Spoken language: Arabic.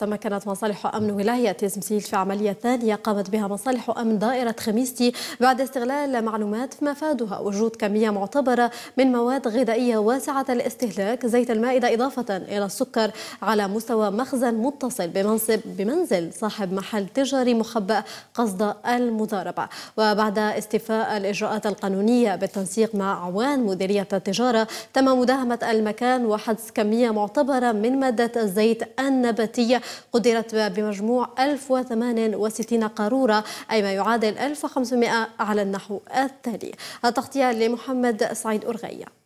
تمكنت مصالح أمن ولاية إزمسيل في عملية ثانية قامت بها مصالح أمن دائرة خميستي بعد استغلال معلومات مفادها وجود كمية معتبرة من مواد غذائية واسعة الاستهلاك زيت المائدة إضافة إلى السكر على مستوى مخزن متصل بمنصب بمنزل صاحب محل تجاري مخبأ قصد المضاربة وبعد استيفاء الإجراءات القانونية بالتنسيق مع عوان مديرية التجارة تم مداهمة المكان وحدس كمية معتبرة من مادة الزيت النباتية الشرعية قدرت بمجموع 1068 قارورة أي ما يعادل 1500 على النحو التالي التغطية لمحمد سعيد أرغية